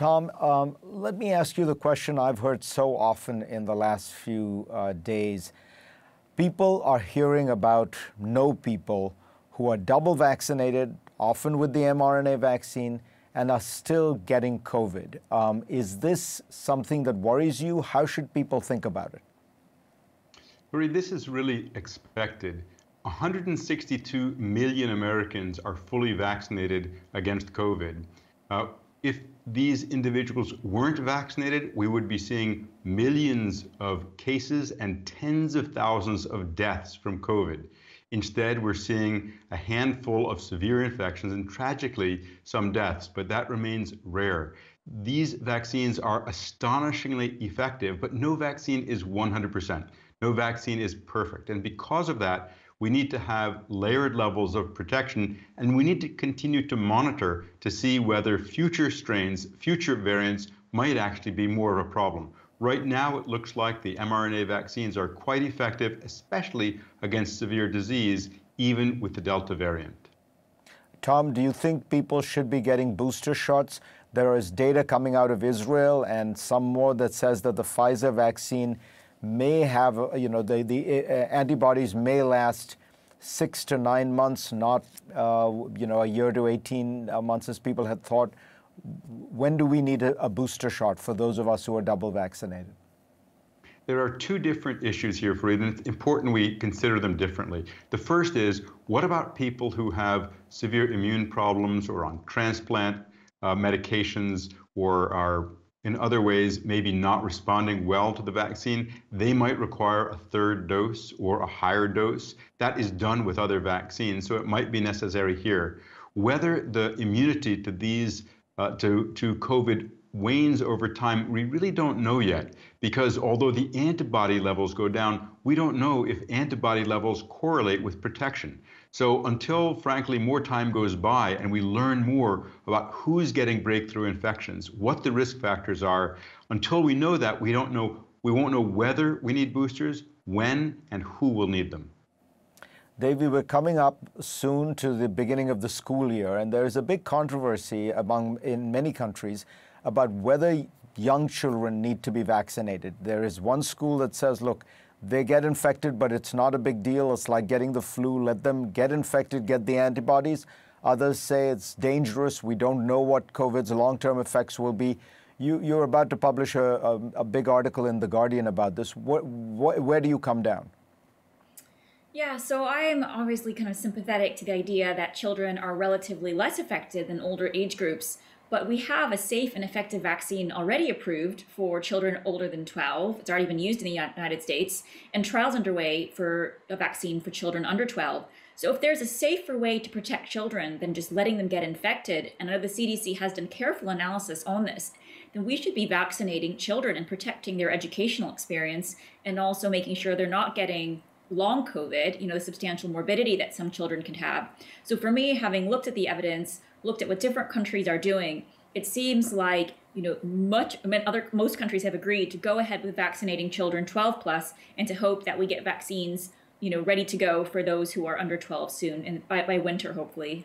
Tom, um, let me ask you the question I've heard so often in the last few uh, days. People are hearing about no people who are double vaccinated, often with the mRNA vaccine, and are still getting COVID. Um, is this something that worries you? How should people think about it? Marie, this is really expected. 162 million Americans are fully vaccinated against COVID. Uh, if these individuals weren't vaccinated, we would be seeing millions of cases and tens of thousands of deaths from COVID. Instead, we're seeing a handful of severe infections and tragically some deaths, but that remains rare. These vaccines are astonishingly effective, but no vaccine is 100%. No vaccine is perfect. And because of that, we need to have layered levels of protection, and we need to continue to monitor to see whether future strains, future variants might actually be more of a problem. Right now, it looks like the mRNA vaccines are quite effective, especially against severe disease, even with the Delta variant. Tom, do you think people should be getting booster shots? There is data coming out of Israel and some more that says that the Pfizer vaccine may have, you know, the, the uh, antibodies may last six to nine months, not uh, you know a year to 18 uh, months, as people had thought. When do we need a, a booster shot for those of us who are double vaccinated? There are two different issues here, Fareed, and it's important we consider them differently. The first is what about people who have severe immune problems or on transplant uh, medications or are in other ways maybe not responding well to the vaccine, they might require a third dose or a higher dose. That is done with other vaccines, so it might be necessary here. Whether the immunity to these uh, to, to COVID wanes over time, we really don't know yet because although the antibody levels go down, we don't know if antibody levels correlate with protection. So until, frankly, more time goes by and we learn more about who's getting breakthrough infections, what the risk factors are, until we know that, we don't know, we won't know whether we need boosters, when, and who will need them. Davey, we're coming up soon to the beginning of the school year, and there is a big controversy among in many countries about whether young children need to be vaccinated. There is one school that says, look, they get infected, but it's not a big deal. It's like getting the flu. Let them get infected, get the antibodies. Others say it's dangerous. We don't know what COVID's long term effects will be. You, are about to publish a, a, a, big article in The Guardian about this. What, what, where do you come down? Yeah, so I'm obviously kind of sympathetic to the idea that children are relatively less affected than older age groups, but we have a safe and effective vaccine already approved for children older than 12. It's already been used in the United States, and trials underway for a vaccine for children under 12. So if there's a safer way to protect children than just letting them get infected, and I know the CDC has done careful analysis on this, then we should be vaccinating children and protecting their educational experience and also making sure they're not getting long COVID, you know, the substantial morbidity that some children can have. So for me, having looked at the evidence, looked at what different countries are doing, it seems like you know much I mean, other most countries have agreed to go ahead with vaccinating children 12 plus and to hope that we get vaccines you know ready to go for those who are under 12 soon and by, by winter hopefully